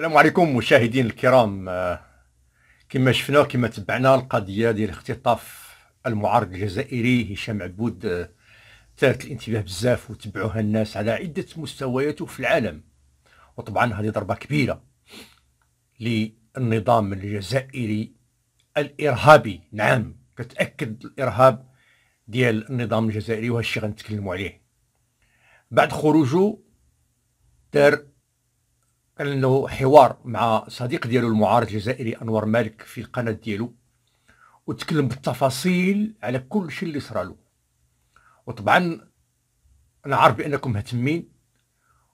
السلام عليكم مشاهدين الكرام آه، كما شفنا كما تبعنا القضيه ديال اختطاف المعارض الجزائري هشام عبود ثارت آه، الانتباه بزاف وتبعوها الناس على عده مستويات في العالم وطبعا هذه ضربه كبيره للنظام الجزائري الارهابي نعم كتاكد الارهاب ديال النظام الجزائري وهالشي غنتكلموا عليه بعد خروجه دار كان له حوار مع صديق ديالو المعارض الجزائري انور مالك في القناه ديالو وتكلم بالتفاصيل على كل شيء اللي صرالو وطبعا انا عارف بانكم مهتمين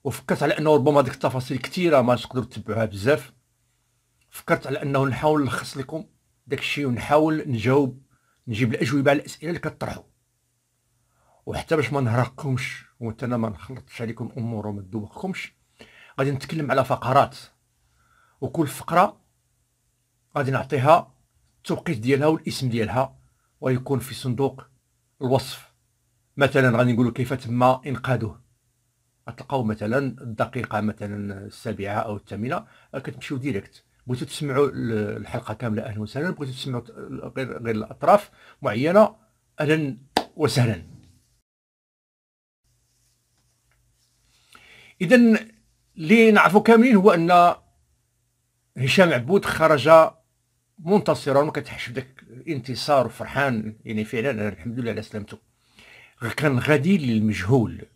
وفكرت على انه ربما ديك التفاصيل كثيره ما تقدروا تتبعوها بزاف فكرت على انه نحاول نلخص لكم داك الشيء ونحاول نجاوب نجيب الاجوبه على الاسئله اللي كطرحوا وحتى باش ما نهرقكمش وانت انا ما نخلطش عليكم امور وما ندوبكمش غادي نتكلم على فقرات وكل فقره غادي نعطيها التوقيت ديالها والاسم ديالها ويكون في صندوق الوصف مثلا غادي نقولوا كيف تم انقاذه غتلقاو مثلا الدقيقه مثلا السابعه او الثامنه كتمشيو ديريكت بغيتو تسمعوا الحلقه كامله اهلا وسهلا بغيتو تسمعوا غير غير الاطراف معينه اهلا وسهلا اذا اللي نعرفوا كاملين هو ان هشام عبود خرج منتصرا كتحش بداك الانتصار وفرحان يعني فعلا انا الحمد لله على سلامته كان غادي للمجهول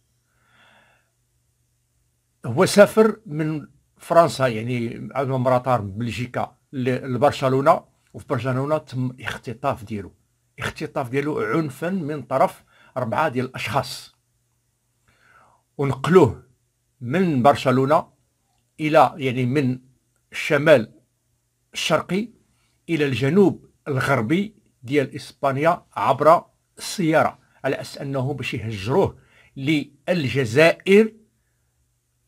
هو سافر من فرنسا يعني من مطار بلجيكا لبرشلونه وفي برشلونه تم اختطاف ديالو اختطاف ديالو عنفا من طرف اربعه ديال الاشخاص ونقلوه من برشلونة إلى يعني من الشمال الشرقي إلى الجنوب الغربي ديال إسبانيا عبر السيارة على أساس أنهم باش يهجروه للجزائر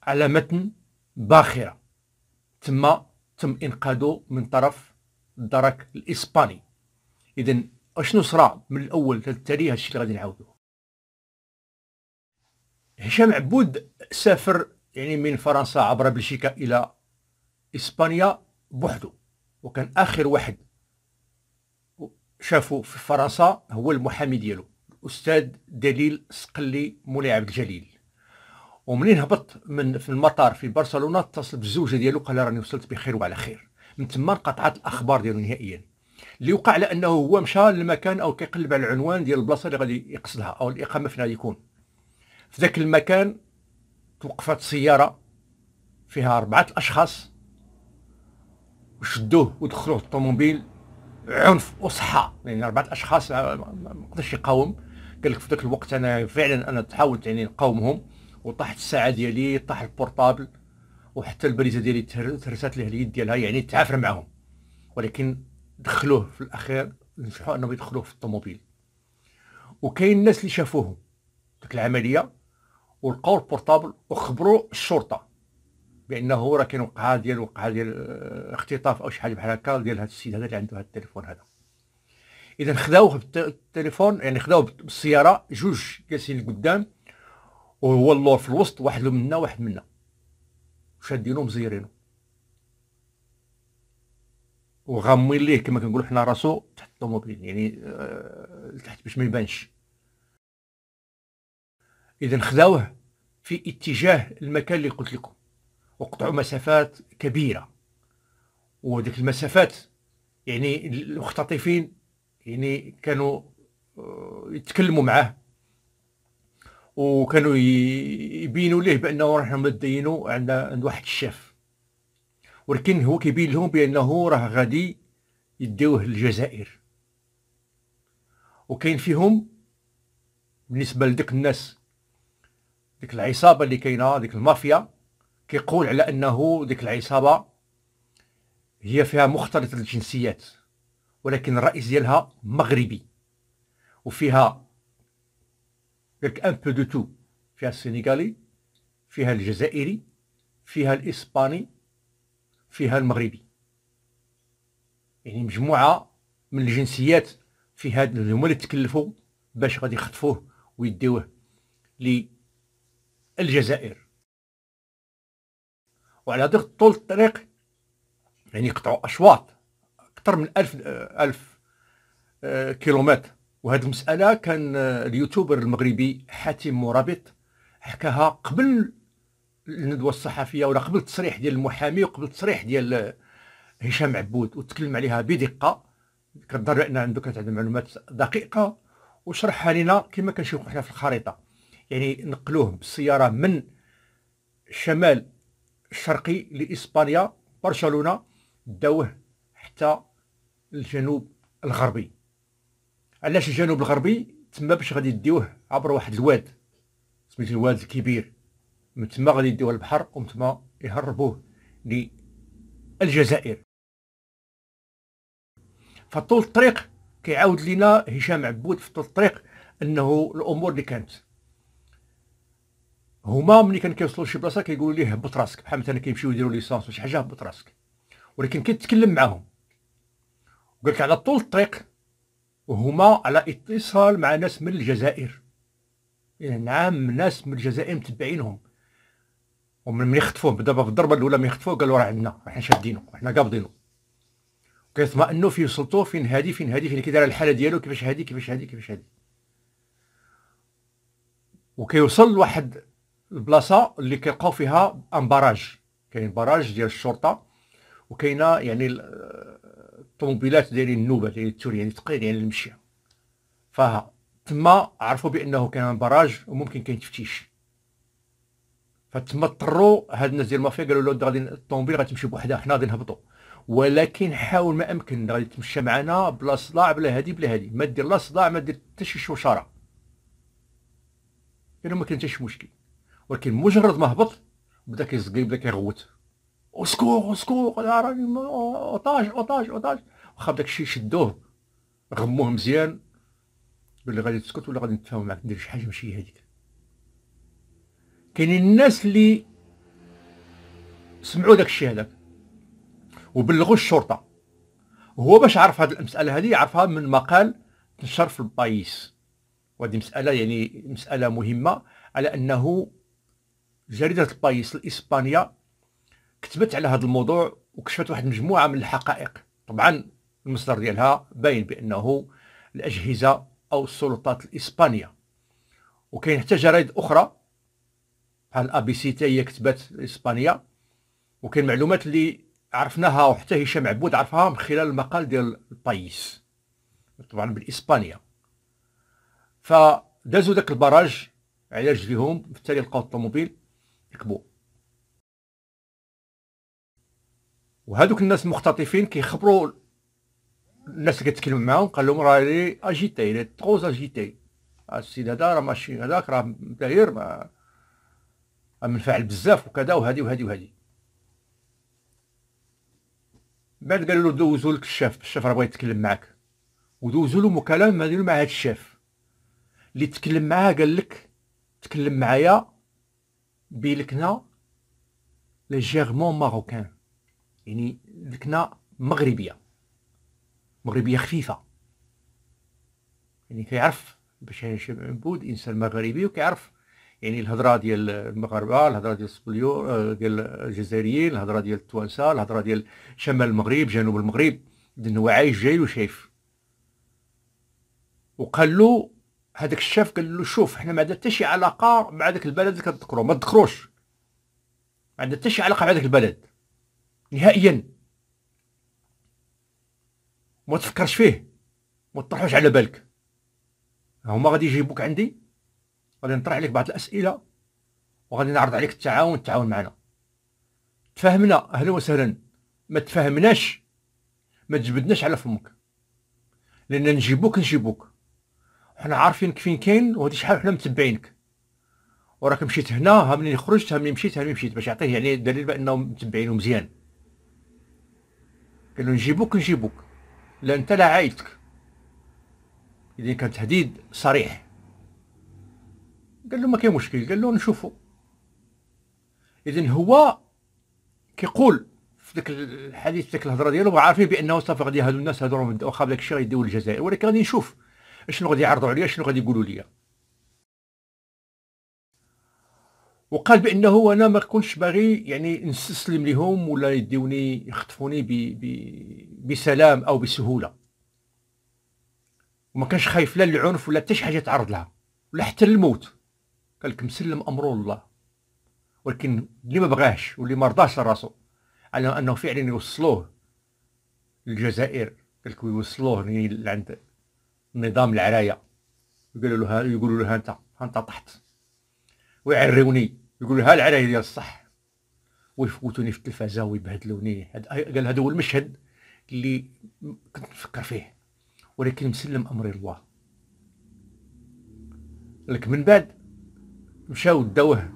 على متن باخرة ثم تم إنقاذه من طرف الدرك الإسباني إذا اشنو صرا من الأول للتالي هادشي اللي غادي نعاودوه هشام عبود سافر يعني من فرنسا عبر بلجيكا الى اسبانيا بوحدو وكان اخر واحد شافو في فرنسا هو المحامي ديالو الاستاذ دليل سقلي مولاي عبد الجليل ومنين هبط من في المطار في برشلونه اتصل بالزوجه ديالو قال راني وصلت بخير وعلى خير من تما انقطعت الاخبار ديالو نهائيا اللي وقع على انه هو مشى للمكان او كيقلب على العنوان ديال البلاصه اللي غادي يقصدها او الاقامه فين غادي يكون في ذاك المكان توقفت سياره فيها اربعه الاشخاص وشدوه ودخلوه الطوموبيل عنف وصحة يعني أربعة أشخاص آه، ما قدرش يقاوم قال لك في ذاك الوقت أنا فعلا أنا تحاولت يعني نقاومهم وطاحت الساعة ديالي طاح البورطابل وحتى البريزة ديالي تهرسات ليه اليد ديالها يعني تعافر معهم ولكن دخلوه في الأخير نجحوا أنهم يدخلوه في الطوموبيل وكاين الناس اللي شافوهم ديك العملية ولقاو البورطابل وخبروا الشرطه بانه راه كاين وقعه ديال وقعه ديال اختطاف او شي حاجه بحال هكا ديال هذا السيد هذا اللي عنده هذا التليفون هذا اذا خداوه بالتليفون يعني خداوه بالسياره جوج جالسين قدام وهو اللور في الوسط واحد منا واحد منا شادينو مزيرينو وغامين ليه كما كنقولوا حنا راسو تحت الطوموبيل يعني آه، تحت باش ما يبانش إذا خذوه في اتجاه المكان اللي قلت لكم وقطعوا مسافات كبيرة وديك المسافات يعني المختطفين يعني كانوا آه، يتكلموا معاه وكانوا يبينوا ليه بانه راه مدينو عند عند واحد الشاف ولكن هو كيبين لهم بانه راه غادي يديوه للجزائر وكاين فيهم بالنسبه لدك الناس ديك العصابه اللي كاينه ديك المافيا كيقول على انه ديك العصابه هي فيها مختلط الجنسيات ولكن الرئيس ديالها مغربي وفيها ديك ان بو دو تو فيها السنغالي فيها الجزائري فيها الاسباني فيها المغربي يعني مجموعه من الجنسيات في هذا هما اللي تكلفوا باش غادي يخطفوه ويديوه لي الجزائر وعلى ضغط طول الطريق يعني قطعوا أشواط أكثر من ألف ألف آه، كيلومتر وهذه المسألة كان آه، اليوتيوبر المغربي حاتم مرابط حكاها قبل الندوة الصحفية ولا قبل التصريح ديال المحامي وقبل التصريح ديال آه، هشام عبود وتكلم عليها بدقة كنظن أن عندك معلومات دقيقة وشرحها لنا كما كنشوفوا حنا في الخريطة يعني نقلوه بالسياره من الشمال الشرقي لاسبانيا برشلونه داوه حتى الجنوب الغربي علاش الجنوب الغربي تما باش غادي يديوه عبر واحد الواد سميتو الواد الكبير من تما غادي يديوه البحر ومن تما يهربوه للجزائر فطول الطريق كيعاود لينا هشام عبود في طول الطريق انه الامور اللي كانت هما ملي كان كيوصلوا لشي بلاصه كيقولوا ليه هبط راسك بحال مثلا كيمشيو يديروا ليسانس ولا شي حاجه هبط راسك ولكن كيتكلم معاهم قالك على طول الطريق وهما على اتصال مع ناس من الجزائر يعني نعم ناس من الجزائر متبعينهم ومن ملي خطفوه دابا في الضربه الاولى ملي خطفوه قالوا راه عندنا حنا شادينو حنا قابضينو كيطمئنوا فين وصلتو فين هادي فين هادي فين كيدير الحاله ديالو كيفاش هادي كيفاش هادي كيفاش هادي وكيوصل لواحد البلاصه اللي كيلقاو فيها ان باراج كاين باراج ديال الشرطه وكاينه يعني الطوموبيلات ديال النوبه ديال التور يعني تقيل يعني المشي فها تما عرفوا بانه ان باراج وممكن كاين تفتيش فتما اضطروا هاد الناس ديال المافيا قالوا له غادي الطوموبيل غتمشي بوحدها حنا غادي نهبطوا ولكن حاول ما امكن غادي تمشى معنا بلا صداع بلا هادي بلا هادي ما دير لا صداع ما دير حتى شي شوشره يعني ما كان حتى شي مشكل ولكن مجرد ما هبط بدا كيزقي بدا كيغوت وسكور وسكور راني اوطاج اوطاج اوطاج واخا بداك الشيء شدوه غموه مزيان قال لي غادي تسكت ولا غادي نتفاهم معاك ندير شي حاجه ماشي هذيك كاينين الناس اللي سمعوا داك الشيء هذاك وبلغوا الشرطه وهو باش عرف هذه المساله هذه عرفها من مقال تنشر في البايس وهذه مساله يعني مساله مهمه على انه جريده البايس الاسبانيه كتبت على هذا الموضوع وكشفت واحد المجموعه من الحقائق طبعا المصدر ديالها باين بانه الاجهزه او السلطات الاسبانيه وكاين حتى جرائد اخرى بحال ابي سي تي هي كتبت الاسبانيه وكاين معلومات اللي عرفناها وحتى هشام عبود عرفها من خلال المقال ديال البايس طبعا بالاسبانيه فدازوا داك البراج على رجليهم بالتالي لقاو الطوموبيل يكبوا وهذوك الناس المختطفين كيخبروا الناس اللي كتكلم معاهم قال لهم راه لي اجيتي لي ترو اجيتي السيد هذا راه ماشي هذاك راه داير ما منفعل بزاف وكذا وهادي وهادي وهادي بعد قالوا له دوزوا لك الشاف الشاف راه بغا يتكلم معاك ودوزوا له مكالمه مع هذا الشاف اللي تكلم معاه قال لك تكلم معايا بلكنه لجيرمون ماروكان يعني لكنه مغربيه مغربيه خفيفه يعني كيعرف باش بود انسان مغربي وكيعرف يعني الهضره ديال المغاربه الهضره ديال السبليور آه، ديال الجزائريين الهضره ديال التوانسه الهضره ديال شمال المغرب جنوب المغرب إذن هو عايش جاي وشايف وقال له هذاك الشاف قال له شوف حنا ما عندنا حتى شي علاقه مع ذاك البلد اللي كتذكرو ما تذكروش ما عندنا حتى شي علاقه مع ذاك البلد نهائيا ما تفكرش فيه ما تطرحوش على بالك هما غادي يجيبوك عندي غادي نطرح عليك بعض الاسئله وغادي نعرض عليك التعاون تعاون معنا تفاهمنا اهلا وسهلا ما تفاهمناش ما تجبدناش على فمك لان نجيبوك نجيبوك حنا عارفينك فين كاين وهادي شحال حنا متبعينك وراك مشيت هنا ها منين خرجت ها منين مشيت ها منين مشيت باش يعطيه يعني دليل بانهم متبعينو مزيان قالو نجيبوك نجيبوك لا انت لا عائلتك اذا كان تهديد صريح قال له ما كاين مشكل قال له نشوفوا اذا هو كيقول في ذاك الحديث في ذاك الهضره ديالو عارفين بانه صافي غادي هادو الناس هادو راهم واخا بداك الشيء غيديو للجزائر ولكن غادي نشوف شنو غادي يعرضوا عليا شنو غادي يقولوا لي وقال بانه انا ما كنتش باغي يعني نستسلم لهم ولا يديوني يخطفوني بي بي بسلام او بسهوله وما كانش خايف لا للعنف ولا حتى شي حاجه تعرض لها ولا حتى الموت قال لك مسلم امره الله ولكن اللي ما بغاهش واللي ما رضاش لراسو على انه فعلا يوصلوه للجزائر قال لك ويوصلوه لعند نظام العرايه يقولوا له يقولوا له انت انت طحت ويعريوني يقولوا لها العرايه ديال الصح ويفوتوني في التلفازه ويبهدلوني قال هذا هو المشهد اللي كنت نفكر فيه ولكن مسلم امر الله لك من بعد مشاو داوه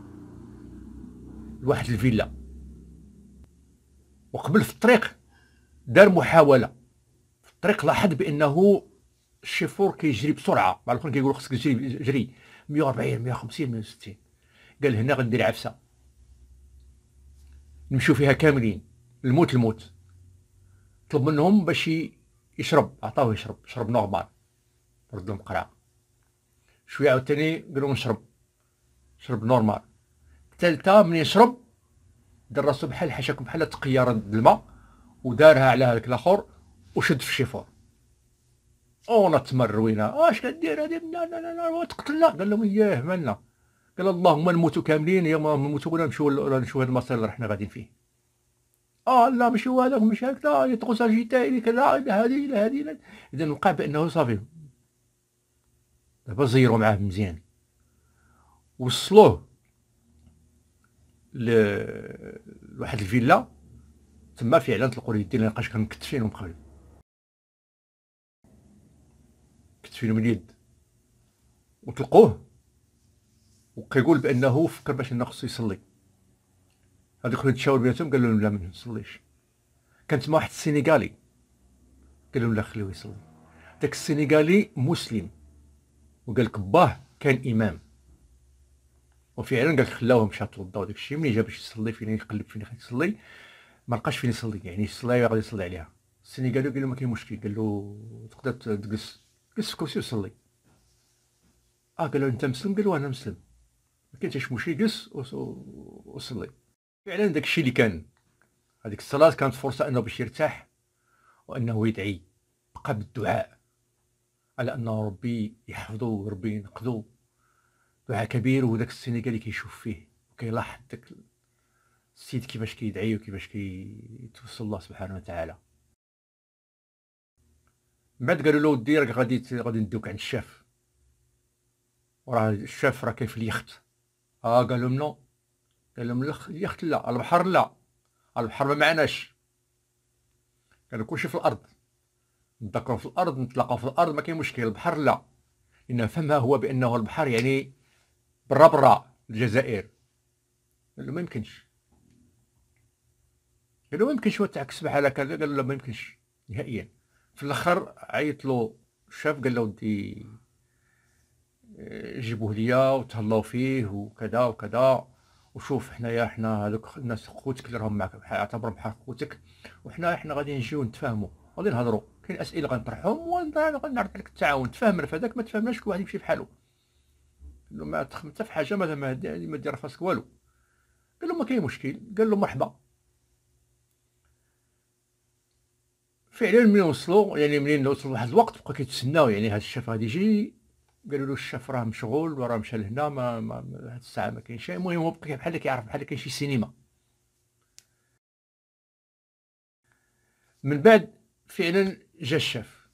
لواحد الفيلا وقبل في الطريق دار محاوله في الطريق لاحظ بانه الشيفور كيجري بسرعه مع الاخرين كيقولوا خصك تجري جري 140 150 160 قال هنا غندير عفسه نمشيو فيها كاملين الموت الموت طلب منهم باش يشرب عطاوه يشرب شرب نورمال رد لهم قرعه شويه عاوتاني قال لهم نشرب شرب نورمال الثالثه ملي يشرب دار راسو بحال حشاكم بحال تقير الماء ودارها على هذاك الاخر وشد في الشيفور اونا تمروينا اش كدير هادي لا لا لا تقتلنا قال لهم اياه مالنا قال اللهم نموتوا كاملين يا ما نموتوا ولا نمشيو نشوف هاد المصير اللي حنا غاديين فيه اه لا ماشي هو هذاك مش هكذا يطقس الجتائي كذا الى هذه الى هذه اذا وقع بانه صافي دابا زيروا معاه مزيان وصلوه لواحد الفيلا تما فعلا تلقوا اليدين لقاش كانوا مكتفين ومخالفين تسفينوا من اليد وطلقوه وكيقول بانه فكر باش انه خصو يصلي هذوك اللي تشاور بيناتهم قال لهم لا ما نصليش كانت مع واحد السينيغالي قال لهم لا خليه يصلي داك السينيغالي مسلم وقال لك باه كان امام وفعلا قال لك خلاوه مشى توضا وداك الشيء ملي جا باش يصلي فين يقلب فين يصلي ما لقاش فين يصلي يعني الصلاه غادي يصلي عليها السينيغالي قال له ما كاين مشكل قال له تقدر تجلس يسكت وصلي اه قالوا انت مسلم قالوا انا مسلم ما كانش مشي قص وصلي فعلا داك الشيء اللي كان هذيك الصلاه كانت فرصه انه باش يرتاح وانه يدعي بقى بالدعاء على ان ربي يحفظه وربي ينقذه دعاء كبير وداك السنغالي كيشوف فيه وكيلاحظ داك السيد كيفاش كيدعي وكيفاش كيتوسل الله سبحانه وتعالى من بعد قالوا له ودي راك غادي غادي ندوك عند الشاف وراه الشاف راه كاين في اليخت اه قال لهم نو قال لهم اليخت لا البحر لا البحر ما معناش قال كلشي في الارض نتذكروا في الارض نتلاقاو في الارض ما كاين مشكل البحر لا ان فهمها هو بانه البحر يعني برا برا الجزائر قال له ما يمكنش قال له ما يمكنش هو تعكس بحال هكا قال له ما يمكنش نهائيا في الاخر عيط له الشاف قال له ودي آه، جيبوه ليا وتهلاو فيه وكذا وكذا وشوف حنايا حنا هذوك الناس خوتك اللي راهم معاك اعتبرهم بحال خوتك وحنا حنا غادي نجيو نتفاهموا غادي نهضروا كاين اسئله غنطرحهم ونعرف لك التعاون تفاهمنا في هذاك ما تفهمناش كل واحد يمشي بحالو قال له ما تخمت حتى في حاجه ما ما دير راسك والو قال له ما كاين مشكل قال له مرحبا فعلا ملي وصلوا يعني ملي وصلوا واحد الوقت بقى كيتسناو يعني هاد الشاف غادي يجي قالوا له الشاف راه مشغول وراه مشى لهنا ما, ما هاد الساعه ما كاينش المهم هو بقى بحال كيعرف بحال كاين شي سينما من بعد فعلا جا الشاف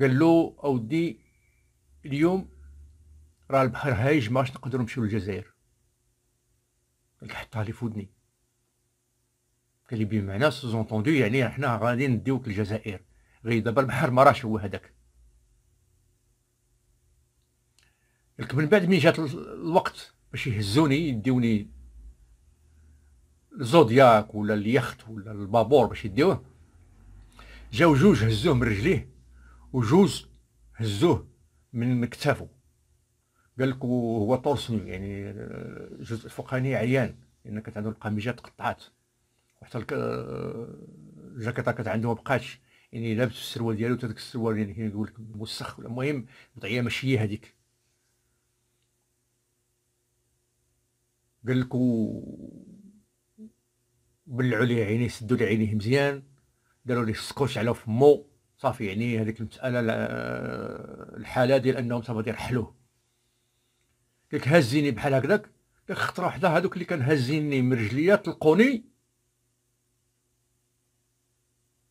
قال له اودي اليوم راه البحر هايج ماش نقدروا نمشيو للجزائر قال حطها لي في ودني قال بمعنى سوزونتوندو يعني احنا غادي نديوك الجزائر غير دابا البحر ما راهش هو هذاك من بعد من جات الوقت باش يهزوني يديوني الزودياك ولا اليخت ولا البابور باش يديوه جاو جوج هزوه من رجليه وجوج هزوه من كتافو قال هو طورسني يعني الجزء آه، الفوقاني عيان لان كانت عنده القميجه تقطعات وحتى الجاكيطه كانت عنده ما بقاتش يعني لابس السروال ديالو حتى السروال السروال يعني يقول لك موسخ المهم مطعيه ماشي هي هذيك قال لك بلعوا لي عينيه سدوا لي عينيه مزيان داروا لي سكوتش على فمو صافي يعني هذيك المساله الحاله ديال انهم صافي غادي يرحلوه قال لك هزيني بحال هكذاك خطره وحده هذوك اللي كان هزيني من رجليا طلقوني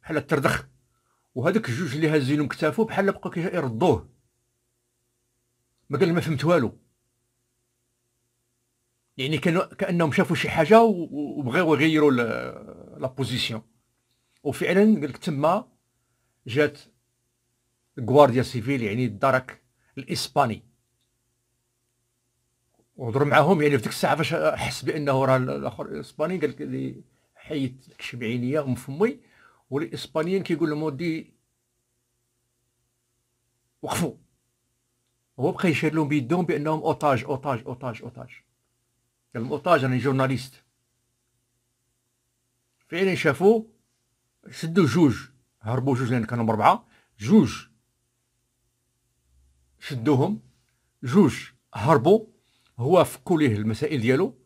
بحال تردخ وهذاك الجوج اللي هازينهم كتافو بحال بقاو كيردوه ما قال ما فهمت والو يعني كانوا كانهم شافوا شي حاجه وبغاو يغيروا لا بوزيسيون وفعلا قالك تما جات غوارديا سيفيل يعني الدرك الاسباني وهضر معاهم يعني في ديك الساعه فاش حس بانه راه الاخر الاسباني قالك اللي حيت الكشب عينيا ام فمي والاسبانيين كيقول لهم ودي وقفوا هو بقى يشير لهم بيدهم بانهم اوتاج اوتاج اوتاج اوتاج قال لهم اوتاج راني جورناليست فعلا شافوا سدوا جوج هربوا جوج لان كانوا اربعه جوج شدوهم جوج هربوا هو فكوا ليه المسائل ديالو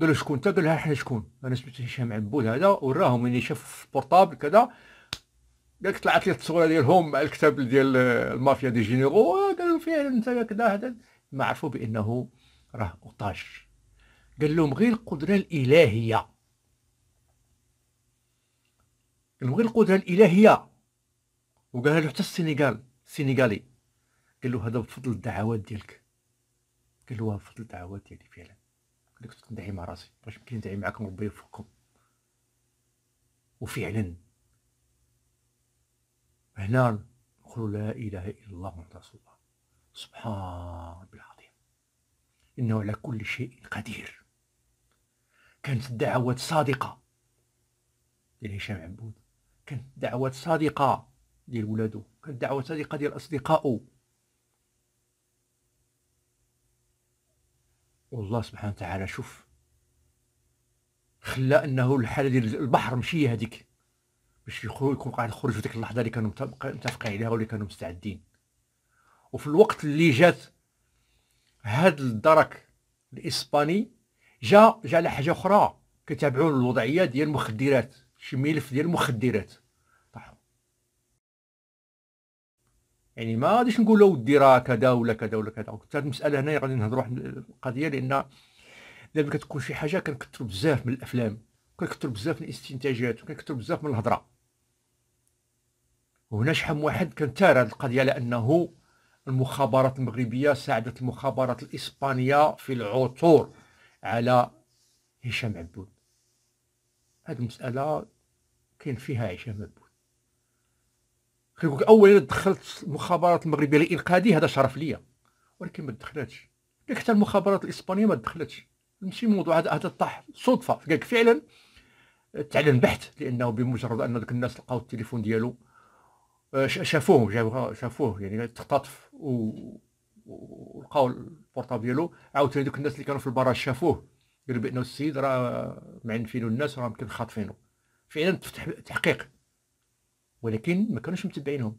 قالوا شكون انت قال لها احنا شكون انا سميت هشام عبود هذا وراهم اني شاف البورطابل كذا قالك طلعت لي التصويره ديالهم مع الكتاب ديال المافيا دي جينيرو قالوا فيه انت كذا هذا ما عرفوا بانه راه اوطاج قال لهم غير القدره الالهيه قال لهم غير القدره الالهيه وقال له حتى السنغال السنغالي قال له هذا بفضل الدعوات ديالك قال له بفضل الدعوات ديالي فعلا اللي كنت كندعي مع راسي باش يمكن ندعي معكم ربي يوفقكم وفعلا هنا نقول لا اله الا الله محمد رسول الله سبحان ربي العظيم انه على كل شيء قدير كانت الدعوات صادقه ديال هشام عبود كانت دعوات صادقه ديال ولادو كانت دعوات صادقه ديال اصدقائه والله سبحانه وتعالى شوف خلى انه الحاله ديال البحر مشي هذيك باش يكون قاعد يخرج في ديك اللحظه اللي كانوا متفقين عليها واللي كانوا مستعدين وفي الوقت اللي جات هاد الدرك الاسباني جا جا على حاجه اخرى كيتابعوا الوضعيه ديال المخدرات شي ملف ديال المخدرات يعني ما غاديش نقول ودي راه كذا ولا كذا ولا كذا كنت هذه المساله هنايا غادي نهضروا واحد القضيه لان دابا كتكون شي حاجه كنكثروا بزاف من الافلام كنكثروا بزاف من الاستنتاجات وكنكثروا بزاف من الهضره وهنا شحال واحد كان تار هذه القضيه لانه المخابرات المغربيه ساعدت المخابرات الاسبانيه في العثور على هشام عبود هذه المساله كاين فيها هشام عبود كيقول لك اولا دخلت المخابرات المغربيه لانقاذي هذا شرف ليا ولكن ما دخلتش حتى المخابرات الاسبانيه ما دخلتش ماشي موضوع هذا هذا طاح صدفه قال لك فعلا تعلن بحث لانه بمجرد ان ذوك الناس لقاو التليفون ديالو آه، شافوه شافوه يعني تختطف ولقاو البورطابل ديالو عاوتاني دوك الناس اللي كانوا في البراج شافوه قالوا بانه السيد راه معنفينو الناس راهم يمكن خاطفينو فعلا تفتح تحقيق ولكن ما كانوش متبعينهم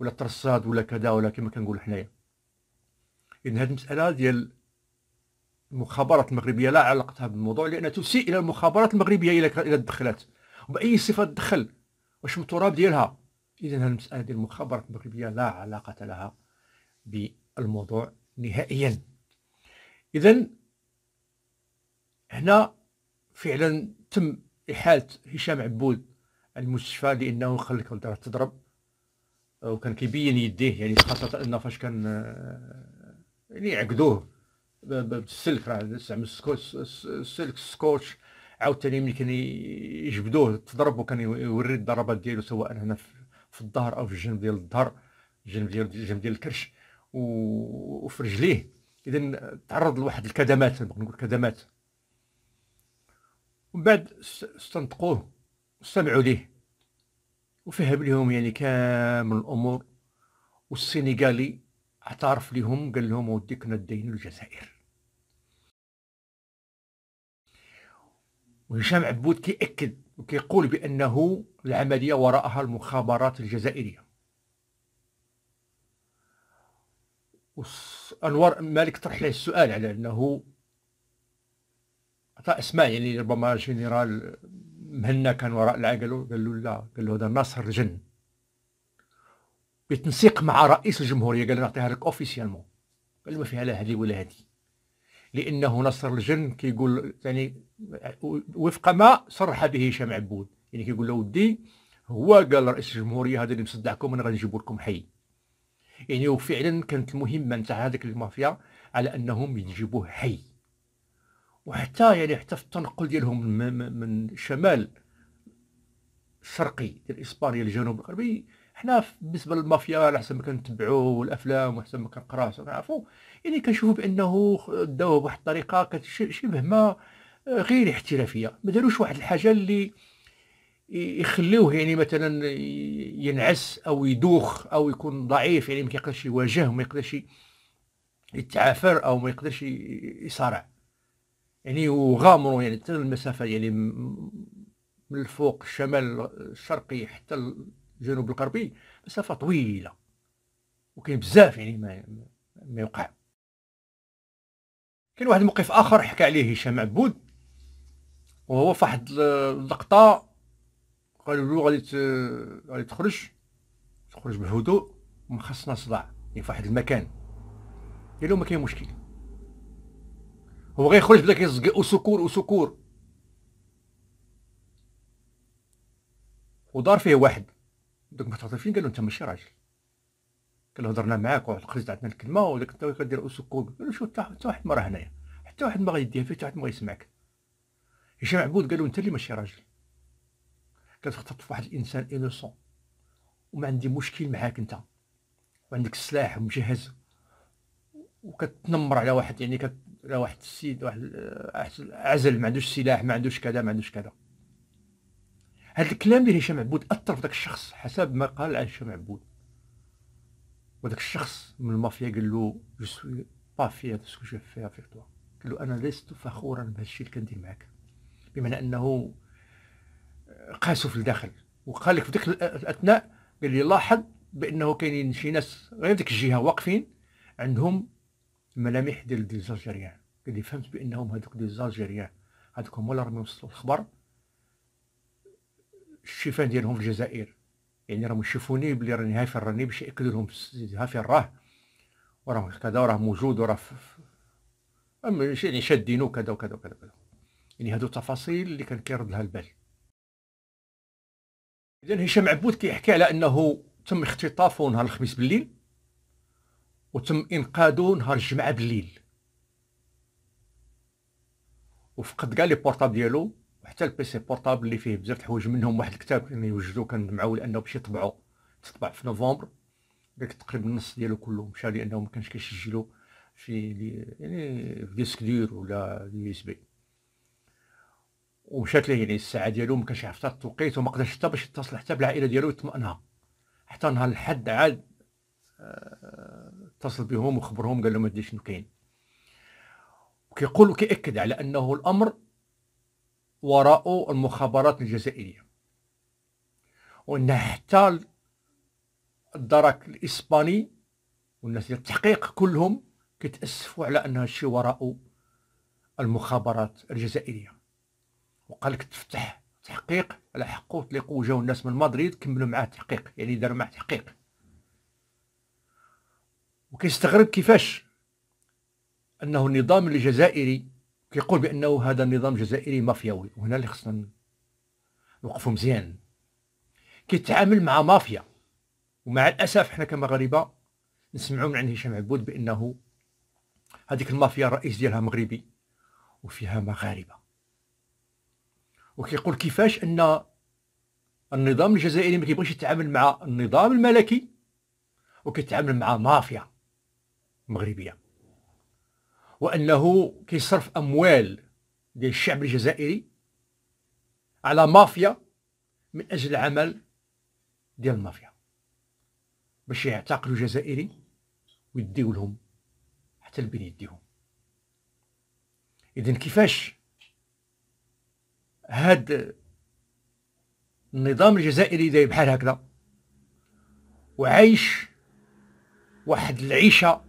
ولا ترصاد ولا كذا ولا كما كنقولوا حنايا اذا هذه المساله ديال المخابرات المغربيه لا علاقتها بالموضوع لانها تسيء الى المخابرات المغربيه الى تدخلات وباي صفه تدخل واش من تراب ديالها اذا هذه المساله ديال المخابرات المغربيه لا علاقه لها بالموضوع نهائيا اذا هنا فعلا تم احاله هشام عبود المستشفى لانه خلك ولد راه تضرب وكان كيبين يديه يعني خاصه انه فاش كان آه، يعني عقدوه بالسلك راه زعما السلك السكوتش عاوتاني ملي كان يجبدوه تضرب وكان يوري الضربات ديالو سواء هنا في الظهر او في الجنب ديال الظهر الجنب ديال الجنب ديال الكرش وفي رجليه اذا تعرض لواحد الكدمات نقول كدمات ومن بعد استنطقوه استمعوا ليه وفهم لهم يعني كامل الامور والسنغالي اعترف لهم قال لهم وديك كنا داين الجزائر وهشام عبود كيأكد وكيقول بأنه العملية وراءها المخابرات الجزائرية أنور مالك طرح له السؤال على أنه أعطى أسماء يعني ربما جنرال مهنا كان وراء العا قال له قال له لا قال له هذا ناصر جن بتنسيق مع رئيس الجمهوريه قال له نعطيها لك اوفيسيالمون قال له ما فيها لا هذه ولا هذه لانه نصر الجن كيقول يعني وفق ما صرح به هشام عبود يعني كيقول له ودي هو قال رئيس الجمهوريه هذا اللي مصدعكم انا غنجيبو لكم حي يعني وفعلا كانت المهمه نتاع هذيك المافيا على انهم يجيبوه حي وحتى يعني حتى في التنقل ديالهم من, الشمال شمال شرقي ديال اسبانيا للجنوب الغربي حنا بالنسبه للمافيا على حسب ما كنتبعوا الافلام وحسب ما كنقراو كنعرفوا يعني كنشوفوا بانه داوه بواحد الطريقه شبه ما آه، غير احترافيه ما داروش واحد الحاجه اللي يخليوه يعني مثلا ينعس او يدوخ او يكون ضعيف يعني ما كيقدرش يواجه وما يقدرش يتعافر او ما يقدرش يصارع يعني وغامروا يعني حتى المسافه يعني من الفوق الشمال الشرقي حتى الجنوب الغربي مسافه طويله وكاين بزاف يعني ما, ما يوقع كاين واحد الموقف اخر حكى عليه هشام عبود وهو فواحد اللقطه قالوا له غادي غادي تخرج تخرج بهدوء وما خصنا صداع يعني فواحد المكان قال له ما كاين مشكل هو غيخرج بدا سكور وسكور وسكور ودار فيه واحد دوك فين قالو انت ماشي راجل قال هضرنا معاك واحد القريز عطنا الكلمه وداك انت كدير اسكوك قال له شو حتى واحد ما راه هنايا حتى واحد ما غيديها فيه حتى واحد ما غيسمعك هشام عبود قالو انت اللي ماشي راجل كتخطط في واحد الانسان انوسون وما عندي مشكل معاك انت وعندك السلاح ومجهز وكتنمر على واحد يعني كت راه واحد السيد واحد عزل ما عندوش سلاح ما عندوش كذا ما عندوش كذا هذا الكلام ديال هشام عبود اثر في ذاك الشخص حسب ما قال عن هشام عبود وذاك الشخص من المافيا قال له جو سوي با دو سكو جو في افيك توا قال له انا لست فخورا بهذا الشيء اللي كندير معاك بمعنى انه آه، قاسو في الداخل وقال لك في ذاك الاثناء آه، قال لي لاحظ بانه كاينين شي ناس غير ديك الجهه واقفين عندهم الملامح ديال دي الجزائريان كدي فهمت بانهم هذوك دي زالجيريان هذوك هما اللي راهم يوصلوا الخبر الشيفان ديالهم في الجزائر يعني راهم يشوفوني بلي راني هافر راني باش ياكلوا لهم هافي راه وراه كذا وراه موجود وراه اما يعني شادينو كذا وكذا وكذا وكذا يعني هادو التفاصيل اللي كان كيرد لها البال اذا هشام عبود كيحكي على انه تم اختطافه نهار الخميس بالليل وتم انقاذه نهار الجمعه بالليل وفقد كاع لي بورطاب ديالو وحتى البيسي بورطابل اللي فيه بزاف الحوايج منهم واحد الكتاب كان وجدوه كان معول انه باش يطبعو تطبع في نوفمبر داك تقريبا النص ديالو كله مشى لانه ما كانش كيسجلو في يعني في ديسك دير ولا يو اس بي ومشات ليه يعني الساعه ديالو ما كانش حتى التوقيت وما قدرش حتى باش يتصل حتى بالعائله ديالو يطمئنها حتى نهار الحد عاد آه، اتصل بهم وخبرهم قال لهم ادري شنو كاين وكيقول وكيأكد على أنه الأمر وراء المخابرات الجزائرية وأن حتى الدرك الإسباني والناس ديال التحقيق كلهم كيتأسفوا على أن هادشي وراء المخابرات الجزائرية وقال لك تفتح تحقيق على حقه طلقوا وجاو الناس من مدريد كملوا معاه التحقيق يعني داروا معاه تحقيق وكيستغرب كيفاش انه النظام الجزائري كيقول بانه هذا النظام الجزائري مافياوي وهنا اللي خصنا نوقفوا مزيان كيتعامل مع مافيا ومع الاسف حنا كمغاربه نسمعوا من عند هشام عبود بانه هذيك المافيا الرئيس ديالها مغربي وفيها مغاربه وكيقول كيفاش ان النظام الجزائري ما كيبغيش يتعامل مع النظام الملكي وكيتعامل مع مافيا مغربيه وانه كيصرف اموال ديال الشعب الجزائري على مافيا من اجل العمل ديال المافيا باش يعتقلوا جزائري ويديو لهم حتى لبين يديهم اذا كيفاش هاد النظام الجزائري داير بحال هكذا وعايش واحد العيشه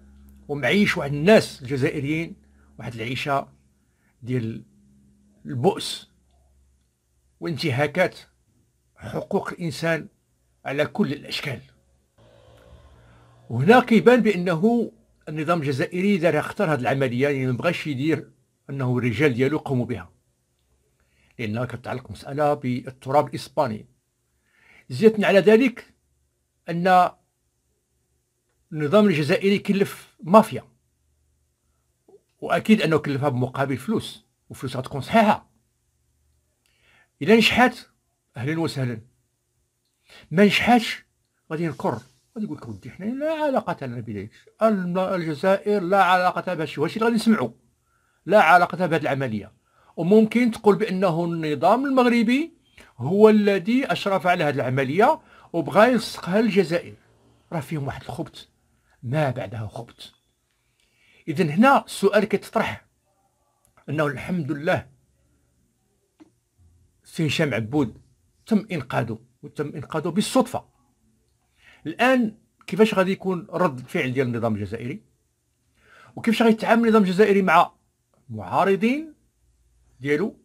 ومعيش واحد الناس الجزائريين واحد العيشه ديال البؤس وانتهاكات حقوق الانسان على كل الاشكال وهنا كيبان بانه النظام الجزائري دار اختار هذه العمليه يعني ما بغاش يدير انه الرجال ديالو قوموا بها لانها كتعلق مساله بالتراب الاسباني زياده على ذلك ان النظام الجزائري كلف مافيا واكيد انه كلفها بمقابل فلوس وفلوس غتكون صحيحه الى نجحات اهلا وسهلا ما نجحاتش غادي نكر غادي نقول لك ودي حنا لا علاقه لنا بذلك الجزائر لا علاقه بهذا الشيء اللي غادي نسمعوا لا علاقه بهذه العمليه وممكن تقول بانه النظام المغربي هو الذي اشرف على هذه العمليه وبغى يلصقها الجزائر راه فيهم واحد الخبث ما بعدها خبط إذا هنا السؤال كيتطرح أنه الحمد لله سي هشام عبود تم إنقاذه وتم إنقاذه بالصدفة الآن كيفاش غادي يكون رد الفعل ديال النظام الجزائري وكيفاش غادي يتعامل النظام الجزائري مع معارضين ديالو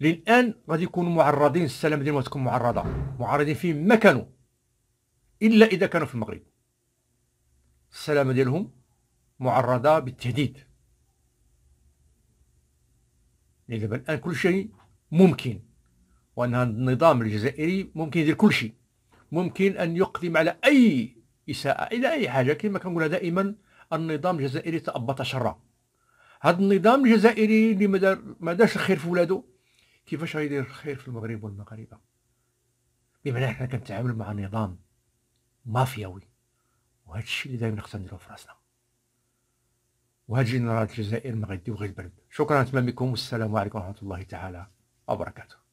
اللي الان غادي يكونوا معرضين السلام ديالهم تكون معرضه معرضين فين ما كانوا الا اذا كانوا في المغرب السلامة ديالهم معرضة بالتهديد اذا يعني دابا الآن كل شيء ممكن وأن هذا النظام الجزائري ممكن يدير كل شيء ممكن أن يقدم على أي إساءة إلى أي حاجة كما كنقولها دائما النظام الجزائري تأبط شرا هذا النظام الجزائري اللي ما دارش الخير في ولادو كيفاش غيدير الخير في المغرب والمغاربه بمعنى حنا كنتعامل مع نظام مافياوي وهذا الشيء اللي دائما خصنا نديروه في راسنا وهاد جنرال الجزائر ما غيديو غير البرد شكرا تمام بكم والسلام عليكم ورحمه الله تعالى وبركاته